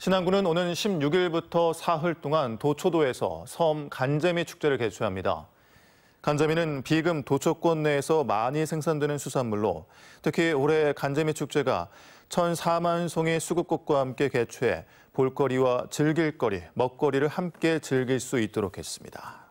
신안군은 오는 16일부터 사흘 동안 도초도에서 섬 간재미 축제를 개최합니다. 간재미는 비금 도초권 내에서 많이 생산되는 수산물로 특히 올해 간재미 축제가 1,004만 송의 수급국과 함께 개최해 볼거리와 즐길거리, 먹거리를 함께 즐길 수 있도록 했습니다.